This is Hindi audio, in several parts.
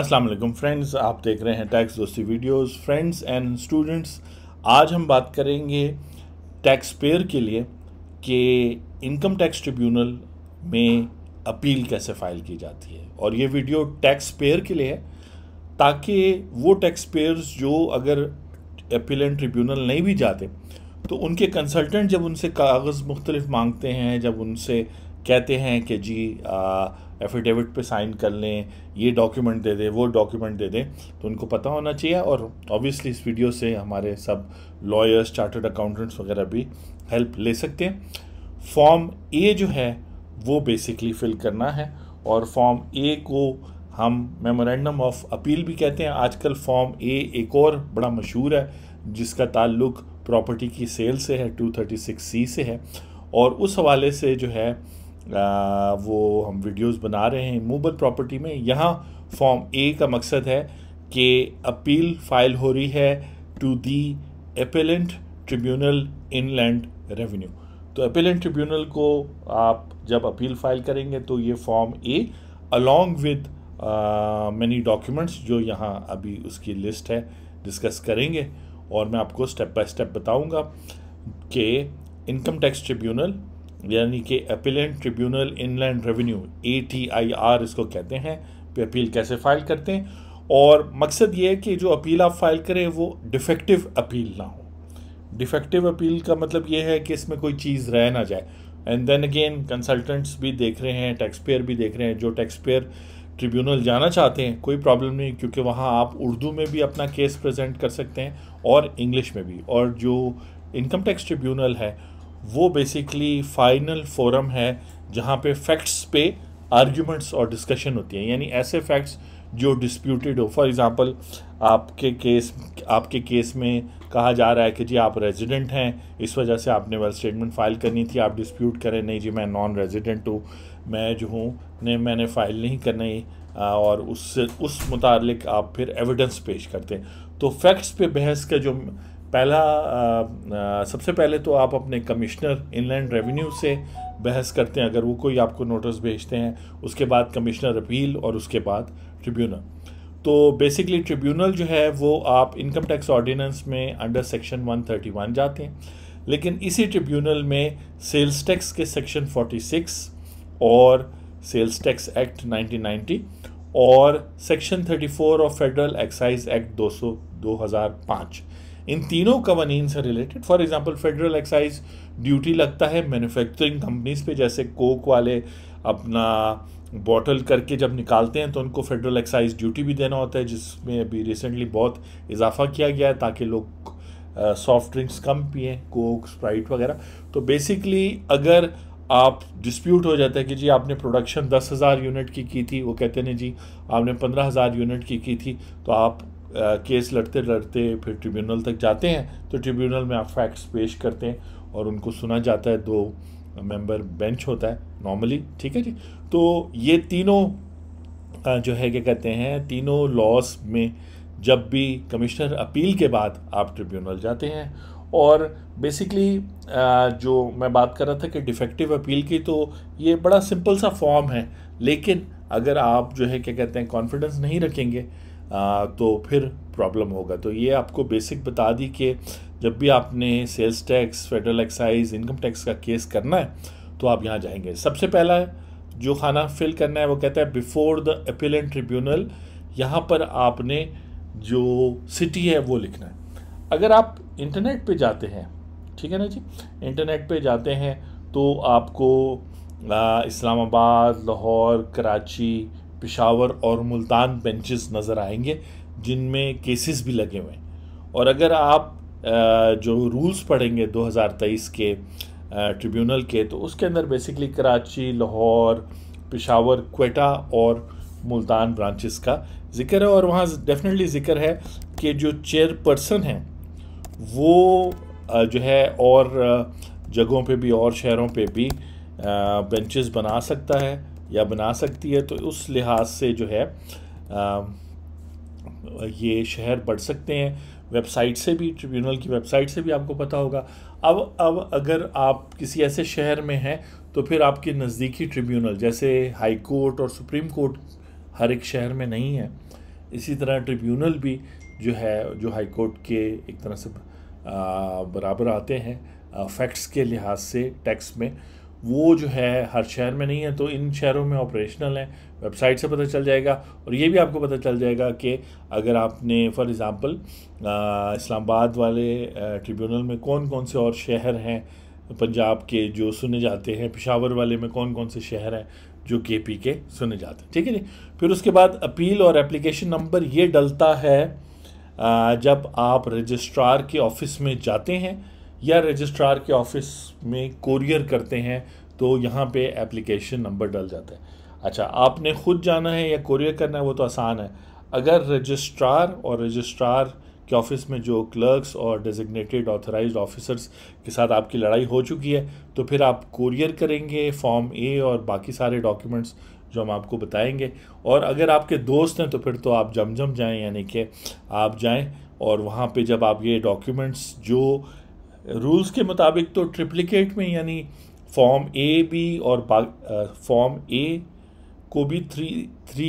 अस्सलाम वालेकुम फ्रेंड्स आप देख रहे हैं टैक्स दोस्ती वीडियोस फ्रेंड्स एंड स्टूडेंट्स आज हम बात करेंगे टैक्स पेयर के लिए कि इनकम टैक्स ट्रिब्यूनल में अपील कैसे फाइल की जाती है और ये वीडियो टैक्स पेयर के लिए है ताकि वो टैक्स पेयर्स जो अगर अपीलेंट ट्रिब्यूनल नहीं भी जाते तो उनके कंसल्टेंट जब उनसे कागज़ मुख्तलिफ मांगते हैं जब उनसे कहते हैं कि जी आ, एफिडेविट पे साइन कर लें ये डॉक्यूमेंट दे दें वो डॉक्यूमेंट दे दें तो उनको पता होना चाहिए और ऑब्वियसली इस वीडियो से हमारे सब लॉयर्स चार्टर्ड अकाउंटेंट्स वगैरह भी हेल्प ले सकते हैं फॉर्म ए जो है वो बेसिकली फिल करना है और फॉर्म ए को हम मेमोरेंडम ऑफ अपील भी कहते हैं आजकल फॉर्म ए एक और बड़ा मशहूर है जिसका ताल्लुक प्रॉपर्टी की सेल से है 236 सी से है और उस हवाले से जो है वो हम वीडियोस बना रहे हैं मूबल प्रॉपर्टी में यहाँ फॉर्म ए का मकसद है कि अपील फाइल हो रही है to the appellant tribunal inland revenue तो अपेलेंट ट्रिब्यूनल को आप जब अपील फाइल करेंगे तो ये form A along with many documents जो यहाँ अभी उसकी लिस्ट है डिस्कस करेंगे और मैं आपको स्टेप बाय स्टेप बताऊंगा कि इनकम टैक्स ट्रिब्यूनल यानी कि appellant tribunal inland revenue A T I R इसको कहते हैं पे अपील कैसे फाइल करते हैं और मकसद ये है कि जो अपील आप फाइल करें वो डिफेक्टिव अपील ना हो डिफेक्टिव अपील का मतलब ये है कि इसमें कोई चीज़ रह ना जाए एंड देन अगेन कंसल्टेंट्स भी देख रहे हैं टैक्स पेयर भी देख रहे हैं जो टैक्स पेयर ट्रिब्यूनल जाना चाहते हैं कोई प्रॉब्लम नहीं क्योंकि वहाँ आप उर्दू में भी अपना केस प्रेजेंट कर सकते हैं और इंग्लिश में भी और जो इनकम टैक्स ट्रिब्यूनल है वो बेसिकली फाइनल फोरम है जहाँ पे फैक्ट्स पे आर्ग्यूमेंट्स और डिस्कशन होती है यानी ऐसे फैक्ट्स जो डिस्प्यूटेड हो फॉर एग्जांपल आपके केस आपके केस में कहा जा रहा है कि जी आप रेजिडेंट हैं इस वजह से आपने वेल स्टेटमेंट फ़ाइल करनी थी आप डिस्प्यूट करें नहीं जी मैं नॉन रेजिडेंट हूँ मैं जो हूँ ने मैंने फ़ाइल नहीं करनी और उससे उस, उस मुतल आप फिर एविडेंस पेश करते हैं तो फैक्ट्स पे बहस का जो पहला आ, आ, सबसे पहले तो आप अपने कमिश्नर इनलैंड रेवेन्यू से बहस करते हैं अगर वो कोई आपको नोटिस भेजते हैं उसके बाद कमिश्नर अपील और उसके बाद ट्रिब्यूनल तो बेसिकली ट्रिब्यूनल जो है वो आप इनकम टैक्स ऑर्डिनेंस में अंडर सेक्शन 131 जाते हैं लेकिन इसी ट्रिब्यूनल में सेल्स टैक्स के सेक्शन 46 और सेल्स टैक्स एक्ट 1990 और section 34 of federal excise act 200 2005 इन तीनों कवानीन से related for example federal excise duty लगता है मैन्युफैक्चरिंग कंपनीज पे जैसे कोक वाले अपना बॉटल करके जब निकालते हैं तो उनको फेडरल एक्साइज ड्यूटी भी देना होता है जिसमें अभी रिसेंटली बहुत इजाफा किया गया है ताकि लोग सॉफ्ट ड्रिंक्स कम पिए कोक स्प्राइट वगैरह तो बेसिकली अगर आप डिस्प्यूट हो जाता है कि जी आपने प्रोडक्शन दस हज़ार यूनिट की की थी वो कहते हैं जी आपने पंद्रह हज़ार यूनिट की की थी तो आप केस लड़ते लड़ते फिर ट्रिब्यूनल तक जाते हैं तो ट्रिब्यूनल में आप फैक्ट्स पेश करते हैं और उनको सुना जाता है दो मेंबर बेंच होता है नॉर्मली ठीक है जी तो ये तीनों जो है क्या कहते हैं तीनों लॉस में जब भी कमिश्नर अपील के बाद आप ट्रिब्यूनल जाते हैं और बेसिकली जो मैं बात कर रहा था कि डिफेक्टिव अपील की तो ये बड़ा सिंपल सा फॉर्म है लेकिन अगर आप जो है क्या कहते हैं कॉन्फिडेंस नहीं रखेंगे तो फिर प्रॉब्लम होगा तो ये आपको बेसिक बता दी कि जब भी आपने sales tax federal excise income tax का केस करना है तो आप यहाँ जाएंगे सबसे पहला है जो खाना फिल करना है वो कहता है बिफोर द अपीलेंट ट्रिब्यूनल यहाँ पर आपने जो सिटी है वो लिखना है अगर आप इंटरनेट पे जाते हैं ठीक है ना जी इंटरनेट पे जाते हैं तो आपको इस्लामाबाद लाहौर कराची पिशावर और मुल्तान बेंचेस नज़र आएंगे जिनमें केसेस भी लगे हुए हैं और अगर आप जो रूल्स पढ़ेंगे 2023 के ट्रिब्यूनल के तो उसके अंदर बेसिकली कराची लाहौर पिशावर क्वेटा और मुल्तान ब्रांचेस का जिक्र है और वहाँ डेफिनेटली जिक्र है कि जो चेयरपर्सन हैं वो जो है और जगहों पे भी और शहरों पे भी बेंचेस बना सकता है या बना सकती है तो उस लिहाज से जो है ये शहर बढ़ सकते हैं वेबसाइट से भी ट्रिब्यूनल की वेबसाइट से भी आपको पता होगा अब अब अगर आप किसी ऐसे शहर में हैं तो फिर आपके नज़दीकी ट्रिब्यूनल जैसे हाई कोर्ट और सुप्रीम कोर्ट हर एक शहर में नहीं है इसी तरह ट्रिब्यूनल भी जो है जो हाई कोर्ट के एक तरह से बराबर आते हैं फैक्ट्स के लिहाज से टैक्स में वो जो है हर शहर में नहीं है तो इन शहरों में ऑपरेशनल है वेबसाइट से पता चल जाएगा और ये भी आपको पता चल जाएगा कि अगर आपने फॉर एग्ज़ाम्पल इस्लामाबाद वाले ट्रिब्यूनल में कौन कौन से और शहर हैं पंजाब के जो सुने जाते हैं पिशावर वाले में कौन कौन से शहर हैं जो के पी के सुने जाते हैं ठीक है जी फिर उसके बाद अपील और एप्लीकेशन नंबर ये डलता है जब आप रजिस्ट्रार के ऑफिस में जाते हैं या रजिस्ट्रार के ऑफिस में कोरियर करते हैं तो यहाँ पे एप्लीकेशन नंबर डल जाता है अच्छा आपने खुद जाना है या कोरियर करना है वो तो आसान है अगर रजिस्ट्रार और रजिस्ट्रार के ऑफिस में जो क्लर्क्स और डेजिग्नेटेड ऑथराइज ऑफिसर्स के साथ आपकी लड़ाई हो चुकी है तो फिर आप कोरियर करेंगे फॉर्म ए और बाकी सारे डॉक्यूमेंट्स जो हम आपको बताएंगे और अगर आपके दोस्त हैं तो फिर तो आप जमजम जाएँ यानी कि आप जाएँ और वहाँ पे जब आप ये डॉक्यूमेंट्स जो रूल्स के मुताबिक तो ट्रिप्लिकेट में यानी फॉर्म ए बी और फॉर्म ए को भी थ्री थ्री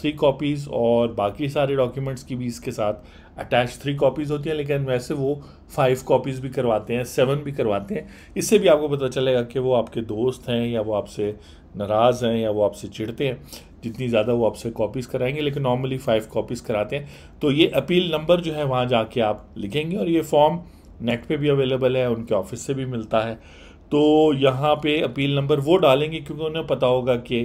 थ्री कॉपीज़ और बाकी सारे डॉक्यूमेंट्स की भी इसके साथ अटैच थ्री कॉपीज़ होती हैं लेकिन वैसे वो फाइव कॉपीज़ भी करवाते हैं सेवन भी करवाते हैं इससे भी आपको पता चलेगा कि वो आपके दोस्त हैं या वो आपसे नाराज़ हैं या वो आपसे चिढ़ते हैं जितनी ज़्यादा वो आपसे कॉपीज़ कराएंगे लेकिन नॉर्मली फ़ाइव कॉपीज़ कराते हैं तो ये अपील नंबर जो है वहाँ जाके आप लिखेंगे और ये फॉर्म नेट पे भी अवेलेबल है उनके ऑफिस से भी मिलता है तो यहाँ पे अपील नंबर वो डालेंगे क्योंकि उन्हें पता होगा कि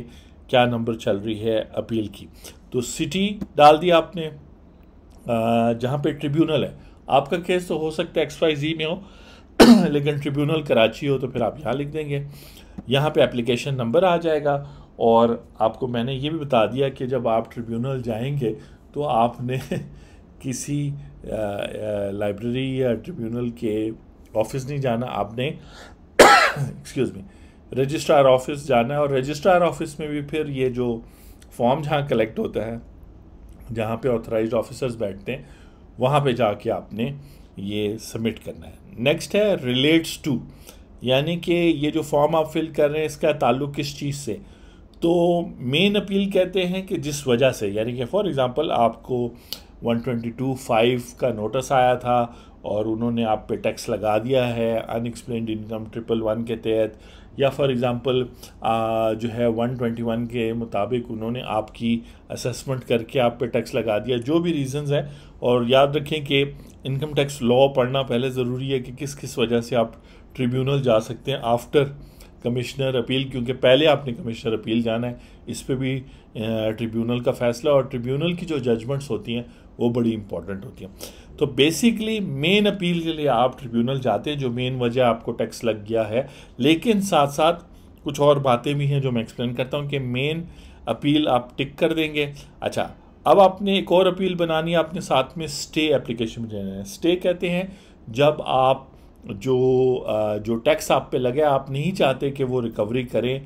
क्या नंबर चल रही है अपील की तो सिटी डाल दिया आपने जहाँ पे ट्रिब्यूनल है आपका केस तो हो सकता है एक्स वाई जी में हो लेकिन ट्रिब्यूनल कराची हो तो फिर आप यहाँ लिख देंगे यहाँ पे एप्लीकेशन नंबर आ जाएगा और आपको मैंने ये भी बता दिया कि जब आप ट्रिब्यूनल जाएंगे तो आपने किसी लाइब्रेरी या ट्रिब्यूनल के ऑफिस नहीं जाना आपने एक्सक्यूज़ मी रजिस्ट्रार ऑफिस जाना है और रजिस्ट्रार ऑफिस में भी फिर ये जो फॉर्म जहाँ कलेक्ट होता है जहाँ पे ऑथराइज ऑफिसर्स बैठते हैं वहाँ पे जाके आपने ये सबमिट करना है नेक्स्ट है रिलेट्स टू यानी कि ये जो फॉर्म आप फिल कर रहे हैं इसका ताल्लुक किस चीज़ से तो मेन अपील कहते हैं कि जिस वजह से यानी कि फॉर एग्ज़ाम्पल आपको 122.5 का नोटिस आया था और उन्होंने आप पे टैक्स लगा दिया है अनएक्सप्लेन इनकम ट्रिपल वन के तहत या फॉर एग्ज़ाम्पल जो है 121 के मुताबिक उन्होंने आपकी असेसमेंट करके आप पे टैक्स लगा दिया जो भी रीजंस हैं और याद रखें कि इनकम टैक्स लॉ पढ़ना पहले ज़रूरी है कि किस किस वजह से आप ट्रिब्यूनल जा सकते हैं आफ्टर कमिश्नर अपील क्योंकि पहले आपने कमिश्नर अपील जाना है इस पर भी ट्रिब्यूनल का फ़ैसला और ट्रिब्यूनल की जो जजमेंट्स होती हैं वो बड़ी इंपॉर्टेंट होती है तो बेसिकली मेन अपील के लिए आप ट्रिब्यूनल जाते हैं जो मेन वजह आपको टैक्स लग गया है लेकिन साथ साथ कुछ और बातें भी हैं जो मैं एक्सप्लेन करता हूँ कि मेन अपील आप टिक कर देंगे अच्छा अब आपने एक और अपील बनानी है आपने साथ में स्टे एप्लीकेशन भी देना है स्टे कहते हैं जब आप जो जो टैक्स आप पे लगे आप नहीं चाहते कि वो रिकवरी करें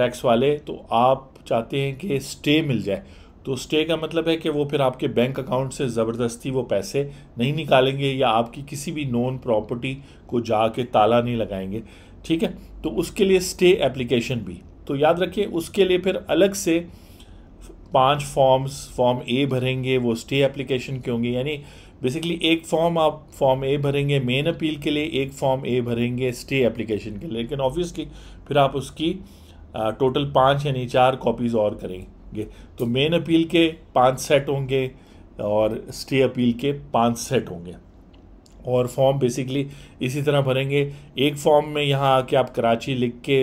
टैक्स वाले तो आप चाहते हैं कि स्टे मिल जाए तो स्टे का मतलब है कि वो फिर आपके बैंक अकाउंट से ज़बरदस्ती वो पैसे नहीं निकालेंगे या आपकी किसी भी नॉन प्रॉपर्टी को जाके ताला नहीं लगाएंगे ठीक है तो उसके लिए स्टे एप्लीकेशन भी तो याद रखिए उसके लिए फिर अलग से पांच फॉर्म्स फॉर्म ए भरेंगे वो स्टे एप्लीकेशन के होंगे यानी बेसिकली एक फॉर्म आप फॉर्म ए भरेंगे मेन अपील के लिए एक फॉर्म ए भरेंगे स्टे एप्लीकेशन के लिए लेकिन ऑब्वियसली फिर आप उसकी टोटल uh, पाँच यानी चार कॉपीज़ और करेंगे होंगे तो मेन अपील के पाँच सेट होंगे और स्टे अपील के पाँच सेट होंगे और फॉर्म बेसिकली इसी तरह भरेंगे एक फॉर्म में यहाँ आके आप कराची लिख के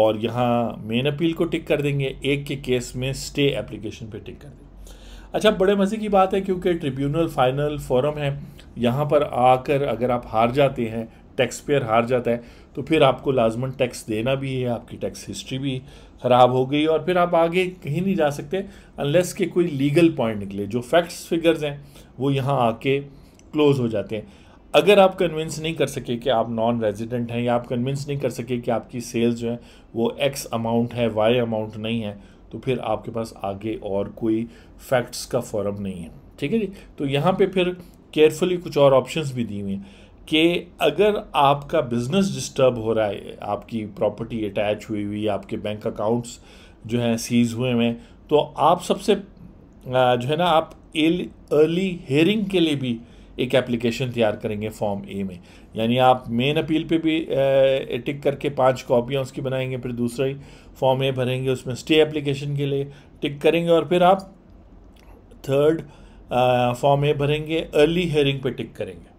और यहाँ मेन अपील को टिक कर देंगे एक के केस में स्टे एप्लीकेशन पे टिक कर देंगे अच्छा बड़े मज़े की बात है क्योंकि ट्रिब्यूनल फाइनल फोरम है यहाँ पर आकर अगर आप हार जाते हैं टैक्स पेयर हार जाता है तो फिर आपको लाजमन टैक्स देना भी है आपकी टैक्स हिस्ट्री भी ख़राब हो गई और फिर आप आगे कहीं नहीं जा सकते अनलेस के कोई लीगल पॉइंट निकले जो फैक्ट्स फिगर्स हैं वो यहाँ आके क्लोज़ हो जाते हैं अगर आप कन्विंस नहीं कर सके कि आप नॉन रेजिडेंट हैं या आप कन्विंस नहीं कर सके कि आपकी सेल्स जो है वो एक्स अमाउंट है वाई अमाउंट नहीं है तो फिर आपके पास आगे और कोई फैक्ट्स का फॉरम नहीं है ठीक है जी तो यहाँ पे फिर केयरफुली कुछ और ऑप्शंस भी दी हुई हैं कि अगर आपका बिज़नेस डिस्टर्ब हो रहा है आपकी प्रॉपर्टी अटैच हुई हुई आपके बैंक अकाउंट्स जो हैं सीज हुए हुए तो आप सबसे जो है ना आप अर्ली हेयरिंग के लिए भी एक एप्लीकेशन तैयार करेंगे फॉर्म ए में यानी आप मेन अपील पे भी टिक करके पांच कॉपियाँ उसकी बनाएंगे फिर दूसरा ही फॉर्म ए भरेंगे उसमें स्टे एप्लीकेशन के लिए टिक करेंगे और फिर आप थर्ड फॉर्म ए भरेंगे अर्ली हेयरिंग पे टिक करेंगे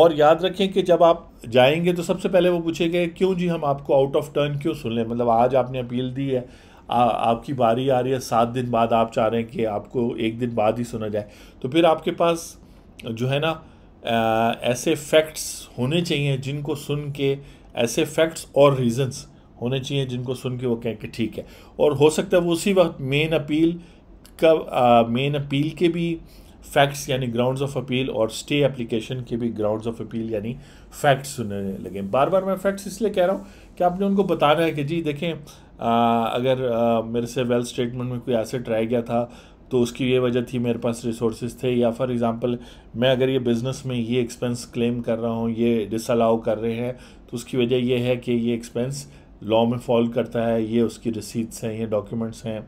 और याद रखें कि जब आप जाएंगे तो सबसे पहले वो पूछेगा क्यों जी हम आपको आउट ऑफ टर्न क्यों सुन लें मतलब आज आपने अपील दी है आ, आपकी बारी आ रही है सात दिन बाद आप चाह रहे हैं कि आपको एक दिन बाद ही सुना जाए तो फिर आपके पास जो है ना आ, ऐसे फैक्ट्स होने चाहिए जिनको सुन के ऐसे फैक्ट्स और रीजंस होने चाहिए जिनको सुन के वो कहें कि ठीक है और हो सकता है वो उसी वक्त मेन अपील का मेन अपील के भी फैक्ट्स यानी ग्राउंड्स ऑफ अपील और स्टे एप्लीकेशन के भी ग्राउंड्स ऑफ अपील यानी फैक्ट्स सुनने लगे बार बार मैं फैक्ट्स इसलिए कह रहा हूँ कि आपने उनको बताना है कि जी देखें आ, अगर आ, मेरे से वेल्थ स्टेटमेंट में कोई एसेट रह गया था तो उसकी ये वजह थी मेरे पास रिसोर्सेज थे या फॉर एग्ज़ाम्पल मैं अगर ये बिज़नेस में ये एक्सपेंस क्लेम कर रहा हूँ ये डिसअलाउ कर रहे हैं तो उसकी वजह यह है कि ये एक्सपेंस लॉ में फॉल करता है ये उसकी रिसीट्स हैं ये डॉक्यूमेंट्स हैं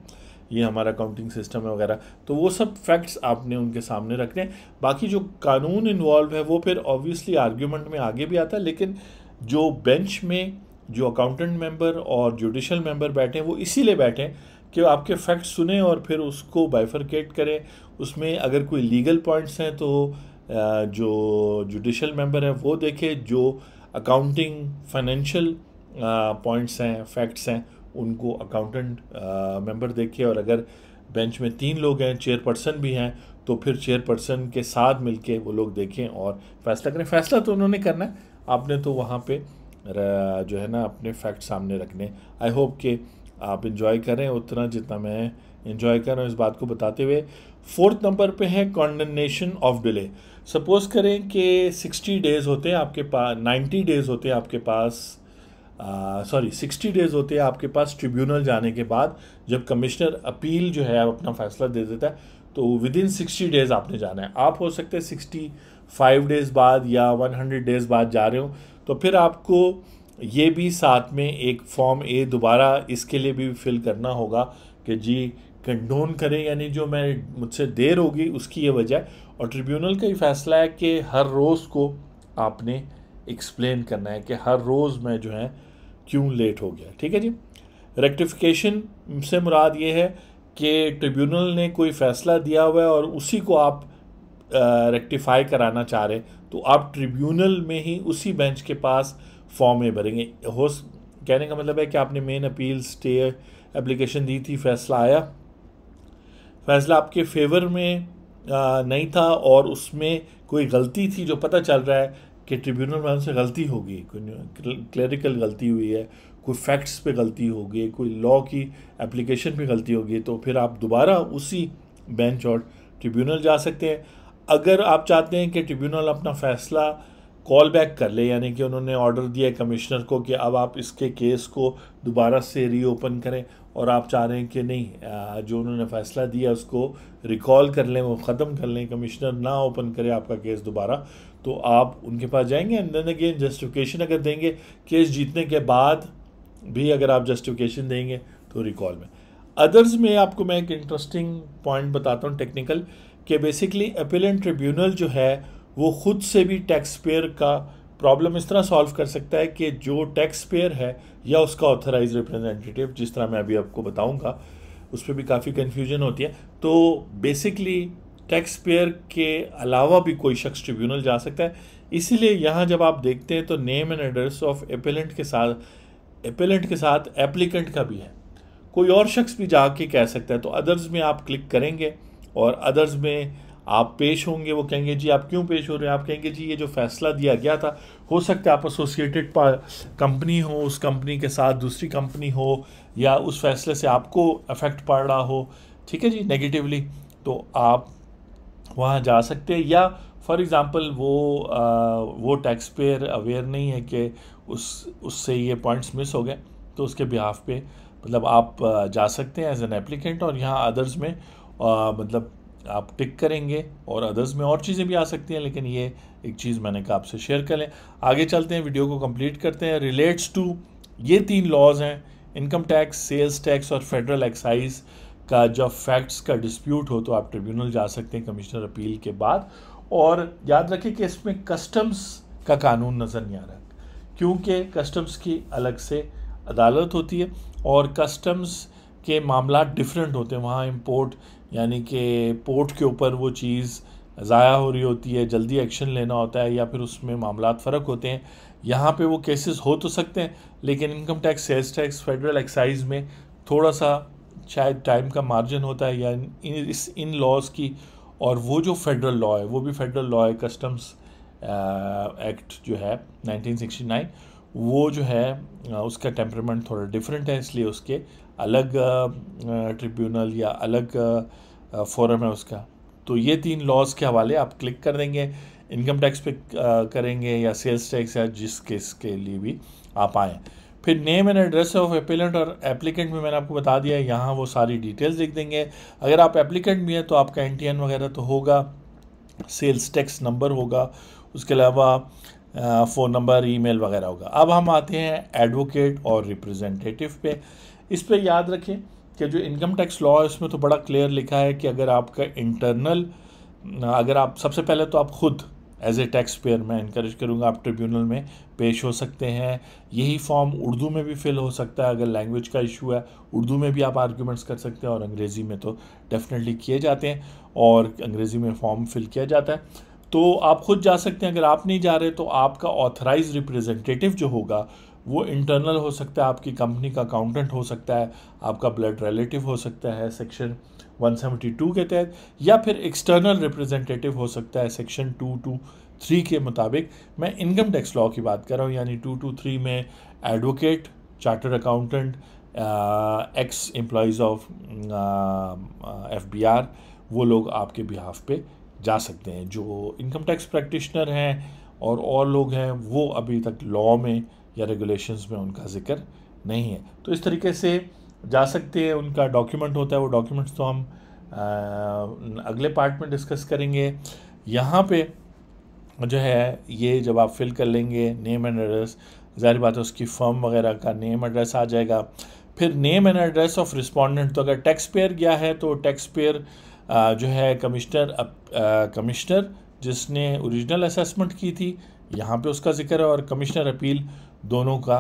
ये हमारा काउंटिंग सिस्टम है वगैरह तो वो सब फैक्ट्स आपने उनके सामने रखने बाकी जो कानून इन्वॉल्व है वो फिर ऑब्वियसली आर्ग्यूमेंट में आगे भी आता है लेकिन जो बेंच में जो अकाउंटेंट मेंबर और जुडिशल मेंबर बैठे हैं वो इसीलिए बैठे हैं कि आपके फैक्ट्स सुने और फिर उसको बाइफरकेट करें उसमें अगर कोई लीगल पॉइंट्स हैं तो जो जुडिशल मेंबर है वो देखे जो अकाउंटिंग फाइनेंशियल पॉइंट्स हैं फैक्ट्स हैं उनको अकाउंटेंट मेंबर देखे और अगर बेंच में तीन लोग हैं चेयरपर्सन भी हैं तो फिर चेयरपर्सन के साथ मिलके वो लोग देखें और फैसला करें फैसला तो उन्होंने करना है आपने तो वहाँ पे जो है ना अपने फैक्ट सामने रखने आई होप कि आप इन्जॉय करें उतना जितना मैं इन्जॉय कर रहा हूँ इस बात को बताते हुए फोर्थ नंबर पे है कॉन्डनेशन ऑफ डिले सपोज़ करें कि सिक्सटी डेज़ होते हैं आपके पास नाइन्टी डेज़ होते हैं आपके पास सॉरी सिक्सटी डेज़ होते हैं आपके पास ट्रिब्यूनल जाने के बाद जब कमिश्नर अपील जो है अपना फैसला दे देता है तो विद इन सिक्सटी डेज़ आपने जाना है आप हो सकते हैं सिक्सटी फाइव डेज़ बाद या वन हंड्रेड डेज़ बाद जा रहे हो तो फिर आपको ये भी साथ में एक फॉर्म ए दोबारा इसके लिए भी फिल करना होगा कि जी कंडोन करें यानी जो मैं मुझसे देर होगी उसकी ये वजह और ट्रिब्यूनल का ये फैसला है कि हर रोज़ को आपने एक्सप्लेन करना है कि हर रोज़ मैं जो है क्यों लेट हो गया ठीक है जी रेक्टिफिकेशन से मुराद ये है कि ट्रिब्यूनल ने कोई फ़ैसला दिया हुआ है और उसी को आप रेक्टिफाई कराना चाह रहे तो आप ट्रिब्यूनल में ही उसी बेंच के पास फॉर्में भरेंगे हो कहने का मतलब है कि आपने मेन अपील स्टे एप्लीकेशन दी थी फैसला आया फैसला आपके फेवर में आ, नहीं था और उसमें कोई गलती थी जो पता चल रहा है कि ट्रिब्यूनल वालों से गलती होगी कोई क्लरिकल गलती हुई है कोई फैक्ट्स पे गलती होगी कोई लॉ की एप्लीकेशन पे गलती होगी तो फिर आप दोबारा उसी बेंच और ट्रिब्यूनल जा सकते हैं अगर आप चाहते हैं कि ट्रिब्यूनल अपना फैसला कॉल बैक कर ले यानी कि उन्होंने ऑर्डर दिया है कमिश्नर को कि अब आप इसके केस को दोबारा से रीओपन करें और आप चाह रहे हैं कि नहीं जो उन्होंने फैसला दिया उसको रिकॉल कर लें वो ख़त्म कर लें कमिश्नर ना ओपन करे आपका केस दोबारा तो आप उनके पास जाएंगे एंड देन अगेन जस्टिफिकेशन अगर देंगे केस जीतने के बाद भी अगर आप जस्टिफिकेशन देंगे तो रिकॉल में अदर्स में आपको मैं एक इंटरेस्टिंग पॉइंट बताता हूँ टेक्निकल कि बेसिकली अपीलेंट ट्रिब्यूनल जो है वो खुद से भी टैक्स पेयर का प्रॉब्लम इस तरह सॉल्व कर सकता है कि जो टैक्स पेयर है या उसका ऑथराइज रिप्रेजेंटेटिव जिस तरह मैं अभी आपको बताऊंगा उस पर भी काफ़ी कन्फ्यूजन होती है तो बेसिकली टैक्स पेयर के अलावा भी कोई शख्स ट्रिब्यूनल जा सकता है इसीलिए यहाँ जब आप देखते हैं तो name and address of appellant के साथ एपेलेंट के साथ एप्लीकेंट का भी है कोई और शख्स भी जाके कह सकता है तो अदर्स में आप क्लिक करेंगे और अदर्स में आप पेश होंगे वो कहेंगे जी आप क्यों पेश हो रहे हैं आप कहेंगे जी ये जो फैसला दिया गया था हो सकता है आप एसोसिएटेड कंपनी हो उस कंपनी के साथ दूसरी कंपनी हो या उस फैसले से आपको अफेक्ट पड़ रहा हो ठीक है जी नेगेटिवली तो आप वहाँ जा सकते हैं या फॉर एग्ज़ाम्पल वो आ, वो टैक्स पेयर अवेयर नहीं है कि उस उससे ये पॉइंट्स मिस हो गए तो उसके बिहाफ पे मतलब आप जा सकते हैं एज एन एप्लीकेंट और यहाँ अदर्स में आ, मतलब आप टिक करेंगे और अदर्स में और चीज़ें भी आ सकती हैं लेकिन ये एक चीज़ मैंने कहा आपसे शेयर कर लें आगे चलते हैं वीडियो को कंप्लीट करते हैं रिलेट्स टू ये तीन लॉज हैं इनकम टैक्स सेल्स टैक्स और फेडरल एक्साइज़ का जब फैक्ट्स का डिस्प्यूट हो तो आप ट्रिब्यूनल जा सकते हैं कमिश्नर अपील के बाद और याद रखें कि इसमें कस्टम्स का कानून नज़र नहीं आ रहा क्योंकि कस्टम्स की अलग से अदालत होती है और कस्टम्स के मामला डिफरेंट होते हैं वहाँ इम्पोर्ट यानी कि पोर्ट के ऊपर वो चीज़ ज़ाया हो रही होती है जल्दी एक्शन लेना होता है या फिर उसमें मामला फ़र्क होते हैं यहाँ पे वो केसेस हो तो सकते हैं लेकिन income tax sales tax federal excise में थोड़ा सा शायद टाइम का मार्जिन होता है या इन इस इन लॉज की और वो जो फेडरल लॉ है वो भी फेडरल लॉ है कस्टम्स एक्ट uh, जो है 1969 वो जो है uh, उसका टेम्परमेंट थोड़ा डिफरेंट है इसलिए उसके अलग ट्रिब्यूनल uh, या अलग फोरम है उसका तो ये तीन लॉज के हवाले आप क्लिक कर देंगे इनकम टैक्स पे करेंगे या सेल्स टैक्स या जिस केस के लिए भी आप आएँ फिर name and address of appellant और एप्लीकेंट भी मैंने आपको बता दिया है यहाँ वो सारी डिटेल्स लिख देंगे अगर आप एप्लीकेंट भी हैं तो आपका एन वगैरह तो होगा सेल्स टैक्स नंबर होगा उसके अलावा फ़ोन नंबर ईमेल वगैरह होगा अब हम आते हैं एडवोकेट और रिप्रेजेंटेटिव पे इस पर याद रखें कि जो इनकम टैक्स लॉ है उसमें तो बड़ा क्लियर लिखा है कि अगर आपका इंटरनल अगर आप सबसे पहले तो आप खुद एज ए टैक्स पेयर मैं इनक्रेज करूँगा आप ट्रिब्यूनल में पेश हो सकते हैं यही फॉर्म उर्दू में भी फिल हो सकता है अगर लैंग्वेज का इशू है उर्दू में भी आप आर्ग्यूमेंट्स कर सकते हैं और अंग्रेज़ी में तो डेफिनेटली किए जाते हैं और अंग्रेज़ी में फॉर्म फिल किया जाता है तो आप खुद जा सकते हैं अगर आप नहीं जा रहे तो आपका ऑथराइज रिप्रेजेंटेटिव जो होगा वो इंटरनल हो सकता है आपकी कंपनी का अकाउंटेंट हो सकता है आपका ब्लड रिलेटिव हो सकता है सेक्शन 172 के तहत या फिर एक्सटर्नल रिप्रेजेंटेटिव हो सकता है सेक्शन टू टू थ्री के मुताबिक मैं इनकम टैक्स लॉ की बात कर रहा हूँ यानी टू टू थ्री में advocate charter accountant ex employees of F B R वो लोग आपके बिहाफ पे जा सकते हैं जो इनकम टैक्स प्रैक्टिशनर हैं और और लोग हैं वो अभी तक लॉ में या रेगुलेशंस में उनका जिक्र नहीं है तो इस तरीके से जा सकते हैं उनका डॉक्यूमेंट होता है वो डॉक्यूमेंट्स तो हम आ, अगले पार्ट में डिस्कस करेंगे यहाँ पे जो है ये जब आप फिल कर लेंगे नेम एंड एड्रेस जाहिर बात है उसकी फर्म वगैरह का नेम एड्रेस आ जाएगा फिर name and address of respondent तो अगर टैक्स पेयर गया है तो टैक्स पेयर जो है कमिश्नर कमिश्नर जिसने ओरिजिनल असेसमेंट की थी यहाँ पे उसका जिक्र है और कमिश्नर अपील दोनों का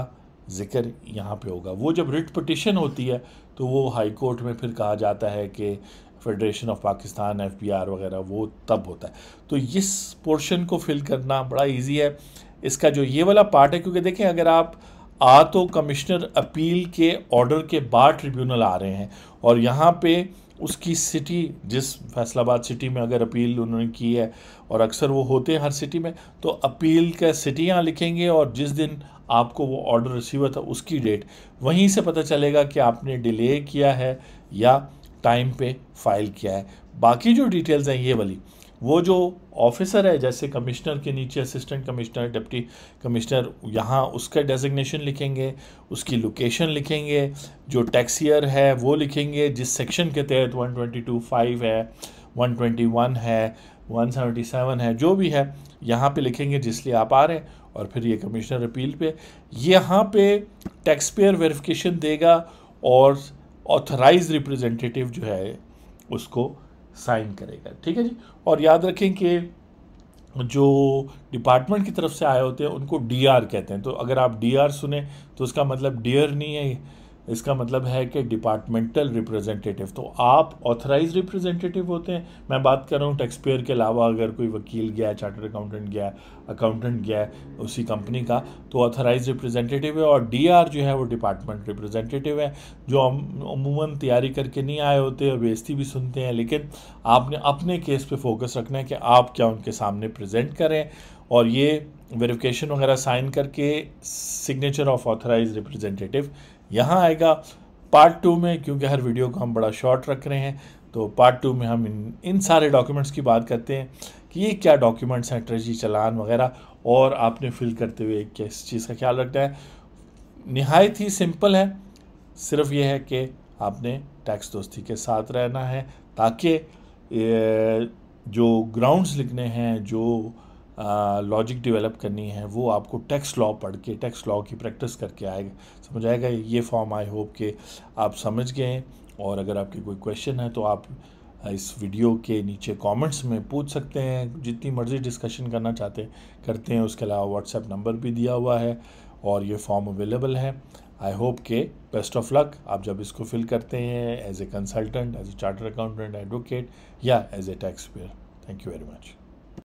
जिक्र यहाँ पे होगा वो जब रिट पटिशन होती है तो वो हाई कोर्ट में फिर कहा जाता है कि फेडरेशन ऑफ पाकिस्तान एफ वगैरह वो तब होता है तो इस पोर्शन को फिल करना बड़ा ईजी है इसका जो ये वाला पार्ट है क्योंकि देखें अगर आप आ तो कमिश्नर अपील के ऑर्डर के बाद ट्रिब्यूनल आ रहे हैं और यहाँ पे उसकी सिटी जिस फैसलाबाद सिटी में अगर अपील उन्होंने की है और अक्सर वो होते हैं हर सिटी में तो अपील का सिटी यहाँ लिखेंगे और जिस दिन आपको वो ऑर्डर रिसीव हुआ था उसकी डेट वहीं से पता चलेगा कि आपने डिले किया है या टाइम पे फाइल किया है बाकी जो डिटेल्स हैं ये वाली वो जो ऑफिसर है जैसे कमिश्नर के नीचे असिस्टेंट कमिश्नर डिप्टी कमिश्नर यहाँ उसका डेजिग्नेशन लिखेंगे उसकी लोकेशन लिखेंगे जो टैक्सीयर है वो लिखेंगे जिस सेक्शन के तहत फाइव है 121 है 177 है जो भी है यहाँ पे लिखेंगे जिसलिए आप आ रहे हैं और फिर ये कमिश्नर अपील पे यहाँ पे टैक्स पेयर वेरिफिकेशन देगा और ऑथराइज रिप्रेजेंटेटिव जो है उसको साइन करेगा ठीक है जी और याद रखें कि जो डिपार्टमेंट की तरफ से आए होते हैं उनको डीआर कहते हैं तो अगर आप डीआर सुने तो उसका मतलब डियर नहीं है इसका मतलब है कि डिपार्टमेंटल रिप्रेजेंटेटिव तो आप ऑथराइज रिप्रेजेंटेटिव होते हैं मैं बात कर रहा हूँ टैक्सपेयर के अलावा अगर कोई वकील गया चार्टर अकाउंटेंट गया अकाउंटेंट गया उसी कंपनी का तो ऑथराइज रिप्रेजेंटेटिव है और डी जो है वो डिपार्टमेंट रिप्रेजेंटेटिव है जो अमूमन तैयारी करके नहीं आए होते और बेजती भी सुनते हैं लेकिन आपने अपने केस पर फोकस रखना है कि आप क्या उनके सामने प्रजेंट करें और ये वेरिफिकेशन वगैरह साइन करके सिग्नेचर ऑफ ऑथराइज रिप्रेजेंटेटिव यहाँ आएगा पार्ट टू में क्योंकि हर वीडियो को हम बड़ा शॉर्ट रख रहे हैं तो पार्ट टू में हम इन इन सारे डॉक्यूमेंट्स की बात करते हैं कि ये क्या डॉक्यूमेंट्स हैं ट्रेजी चलान वगैरह और आपने फिल करते हुए किस चीज़ का ख्याल रखना है नहायत ही सिंपल है सिर्फ ये है कि आपने टैक्स दोस्ती के साथ रहना है ताकि जो ग्राउंड्स लिखने हैं जो लॉजिक डेवलप करनी है वो आपको टैक्स लॉ पढ़ के टैक्स लॉ की प्रैक्टिस करके आएगा समझ आएगा ये फॉर्म आई होप के आप समझ गए और अगर आपके कोई क्वेश्चन है तो आप इस वीडियो के नीचे कमेंट्स में पूछ सकते हैं जितनी मर्ज़ी डिस्कशन करना चाहते करते हैं उसके अलावा व्हाट्सएप नंबर भी दिया हुआ है और ये फॉर्म अवेलेबल है आई होप के बेस्ट ऑफ लक आप जब इसको फिल करते हैं as a consultant as a charter accountant advocate या as a tax payer thank you very much